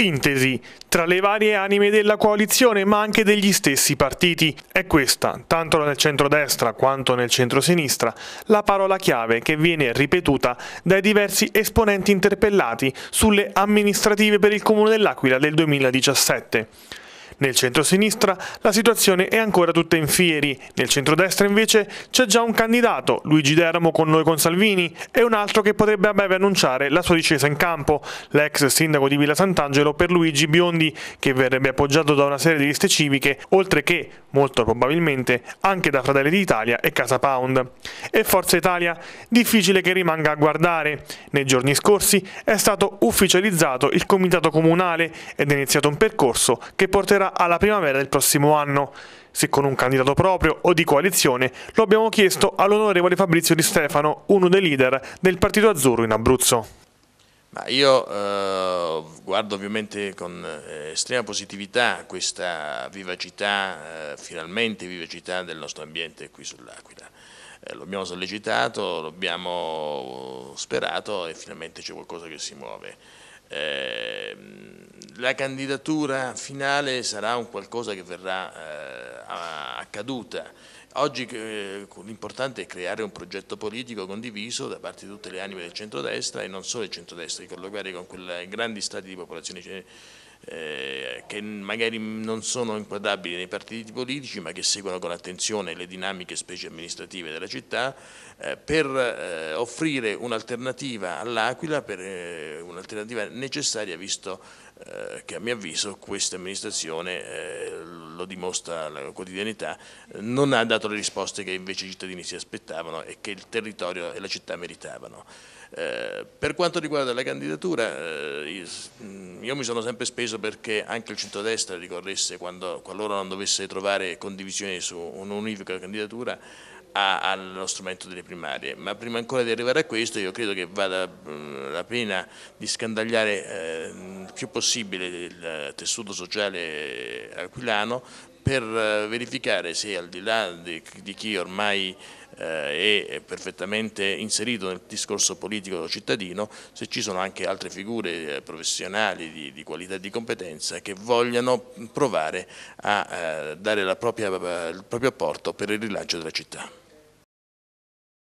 sintesi tra le varie anime della coalizione ma anche degli stessi partiti. È questa, tanto nel centrodestra quanto nel centrosinistra, la parola chiave che viene ripetuta dai diversi esponenti interpellati sulle amministrative per il Comune dell'Aquila del 2017. Nel centro-sinistra la situazione è ancora tutta in fieri, nel centro-destra invece c'è già un candidato, Luigi Deramo con noi con Salvini, e un altro che potrebbe a breve annunciare la sua discesa in campo, l'ex sindaco di Villa Sant'Angelo per Luigi Biondi, che verrebbe appoggiato da una serie di liste civiche, oltre che, molto probabilmente, anche da Fratelli d'Italia e Casa Pound. E Forza Italia? Difficile che rimanga a guardare. Nei giorni scorsi è stato ufficializzato il comitato comunale ed è iniziato un percorso che porterà alla primavera del prossimo anno. Se con un candidato proprio o di coalizione, lo abbiamo chiesto all'onorevole Fabrizio Di Stefano, uno dei leader del Partito Azzurro in Abruzzo. Ma io eh, guardo ovviamente con eh, estrema positività questa vivacità, eh, finalmente vivacità del nostro ambiente qui sull'Aquila. Eh, lo abbiamo sollecitato, lo abbiamo eh, sperato e finalmente c'è qualcosa che si muove. Eh, la candidatura finale sarà un qualcosa che verrà eh, accaduta. Oggi eh, l'importante è creare un progetto politico condiviso da parte di tutte le anime del centrodestra e non solo del centrodestra, di colloquiare con quei grandi stati di popolazione eh, che magari non sono inquadrabili nei partiti politici ma che seguono con attenzione le dinamiche specie amministrative della città eh, per eh, offrire un'alternativa all'Aquila, eh, un'alternativa necessaria visto eh, che a mio avviso questa amministrazione, eh, lo dimostra la quotidianità, non ha dato le risposte che invece i cittadini si aspettavano e che il territorio e la città meritavano. Eh, per quanto riguarda la candidatura, eh, io mm, mi sono sempre speso perché anche il centrodestra ricorresse, quando, qualora non dovesse trovare condivisione su un'unifica candidatura, a, allo strumento delle primarie, ma prima ancora di arrivare a questo io credo che vada mh, mm, la pena di scandagliare eh, più possibile il tessuto sociale aquilano per eh, verificare se al di là di, chi ormai eh, è perfettamente inserito nel discorso politico cittadino, se ci sono anche altre figure eh, professionali di, qualità e di competenza che vogliano provare a eh, dare propria, il proprio apporto per il rilancio della città.